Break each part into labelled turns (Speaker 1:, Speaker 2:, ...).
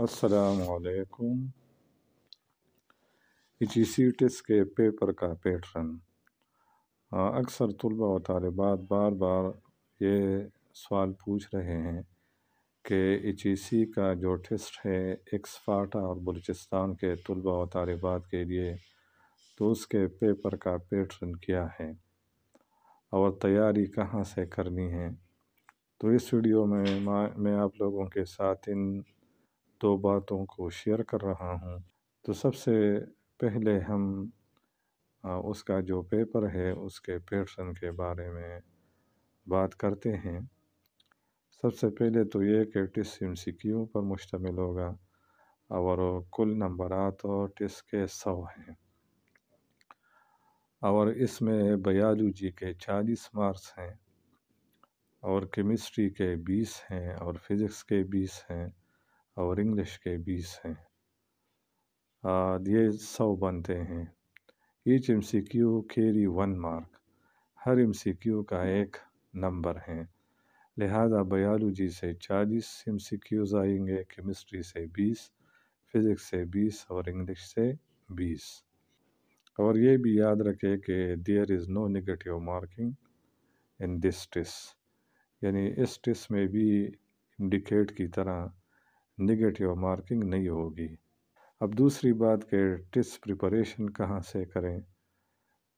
Speaker 1: असलकुम जी टेस्ट के पेपर का पैटर्न अक्सर तलबा व तलबात बार बार ये सवाल पूछ रहे हैं कि ई e का जो टेस्ट है एक्सपाटा और बलूचिस्तान के तलबा व तलबात के लिए तो उसके पेपर का पैटर्न क्या है और तैयारी कहाँ से करनी है तो इस वीडियो में मैं आप लोगों के साथ इन दो बातों को शेयर कर रहा हूँ तो सबसे पहले हम उसका जो पेपर है उसके पैटर्न के बारे में बात करते हैं सबसे पहले तो ये कि टेस्ट एम सी क्यू पर मुश्तमिल होगा और कुल नंबर और टेस्ट के सौ हैं और इसमें बयालोजी के चालीस मार्क्स हैं और केमिस्ट्री के बीस हैं और फिज़िक्स के बीस हैं और इंग्लिश के बीस हैं ये सौ बनते हैं each M C Q carry one mark हर एम सी क्यू का एक नंबर है लिहाजा बयालोजी से चालीस एम सी क्यूज़ आएंगे केमिस्ट्री से बीस फिज़िक्स से बीस और इंग्लिश से बीस और ये भी याद रखें कि there is no negative marking in this test यानी इस टेस्ट में भी इंडिकेट की तरह निगेटिव मार्किंग नहीं होगी अब दूसरी बात के टेस्ट प्रिपरेशन कहाँ से करें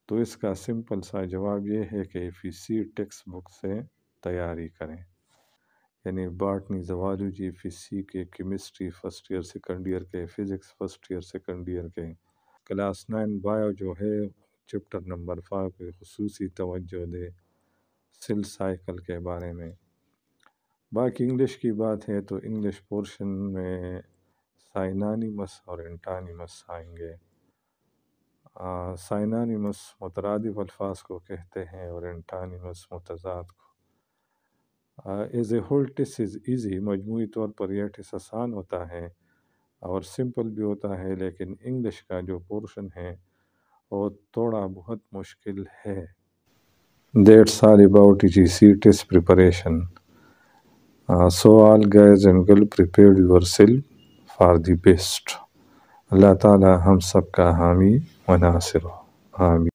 Speaker 1: तो इसका सिंपल सा जवाब ये है कि यू सी टेक्स्ट बुक से तैयारी करें यानी बाटनी जवालूजी यू सी के chemistry first year second year के physics first year second year के क्लास नाइन बायो जो है चैप्टर नंबर फाइव पे खसूसी तवज्जो दे सिल साइकिल के बारे में बाकी इंग्लिश की बात है तो इंग्लिश पोर्शन में साइनानिमस और इंटानिमस आएंगे साइनानिमस मतरदफ़ अल्फाज को कहते हैं और इंटानिमस मतजाद को as a whole this is easy मजमू तौर पर यह टिस आसान होता है और सिंपल भी होता है लेकिन इंग्लिश का जो पोर्शन है वो थोड़ा बहुत मुश्किल है that's all about G C this preparation Uh, so all guys and girl prepare yourself for the best. Allah Ta'ala हम सब का हामी व नासिर हामी